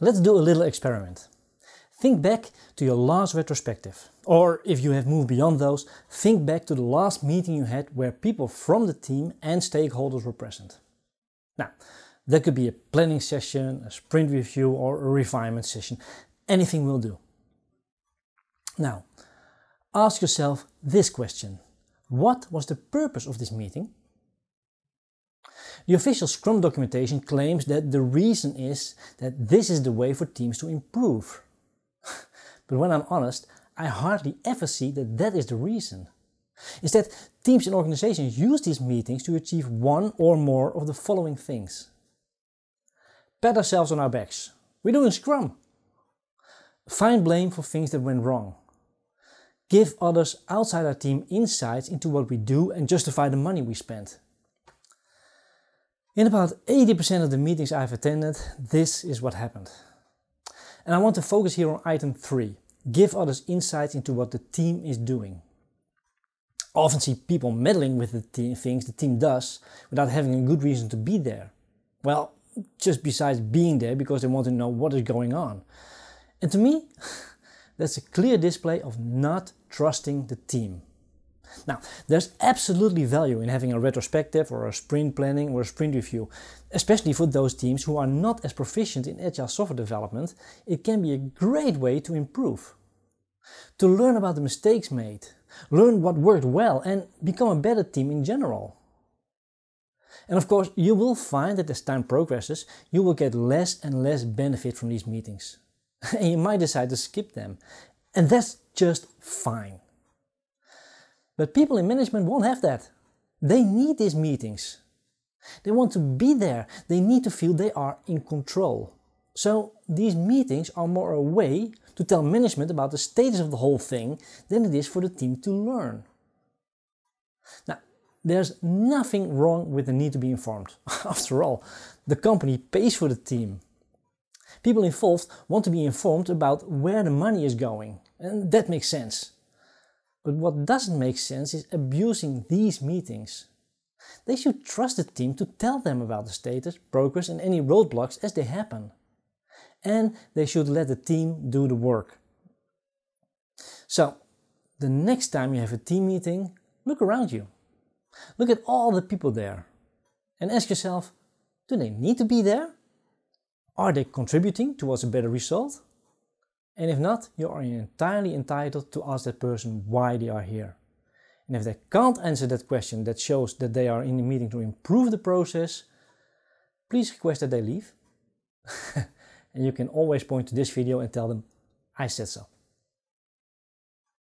Let's do a little experiment. Think back to your last retrospective. Or if you have moved beyond those, think back to the last meeting you had where people from the team and stakeholders were present. Now, that could be a planning session, a sprint review, or a refinement session. Anything will do. Now, ask yourself this question What was the purpose of this meeting? The official Scrum documentation claims that the reason is that this is the way for teams to improve. but when I'm honest, I hardly ever see that that is the reason. Instead, teams and organizations use these meetings to achieve one or more of the following things. Pat ourselves on our backs. We're doing Scrum. Find blame for things that went wrong. Give others outside our team insights into what we do and justify the money we spend. In about 80% of the meetings I've attended, this is what happened. And I want to focus here on item three give others insights into what the team is doing. I often see people meddling with the team, things the team does without having a good reason to be there. Well, just besides being there because they want to know what is going on. And to me, that's a clear display of not trusting the team. Now, there's absolutely value in having a retrospective or a sprint planning or a sprint review, especially for those teams who are not as proficient in agile software development. It can be a great way to improve, to learn about the mistakes made, learn what worked well, and become a better team in general. And of course, you will find that as time progresses, you will get less and less benefit from these meetings. and you might decide to skip them. And that's just fine. But people in management won't have that. They need these meetings. They want to be there. They need to feel they are in control. So these meetings are more a way to tell management about the status of the whole thing than it is for the team to learn. Now, there's nothing wrong with the need to be informed. After all, the company pays for the team. People involved want to be informed about where the money is going, and that makes sense. But what doesn't make sense is abusing these meetings. They should trust the team to tell them about the status, progress and any roadblocks as they happen. And they should let the team do the work. So, the next time you have a team meeting, look around you. Look at all the people there. And ask yourself, do they need to be there? Are they contributing towards a better result? And if not, you are entirely entitled to ask that person why they are here. And if they can't answer that question that shows that they are in the meeting to improve the process, please request that they leave. and you can always point to this video and tell them, I said so.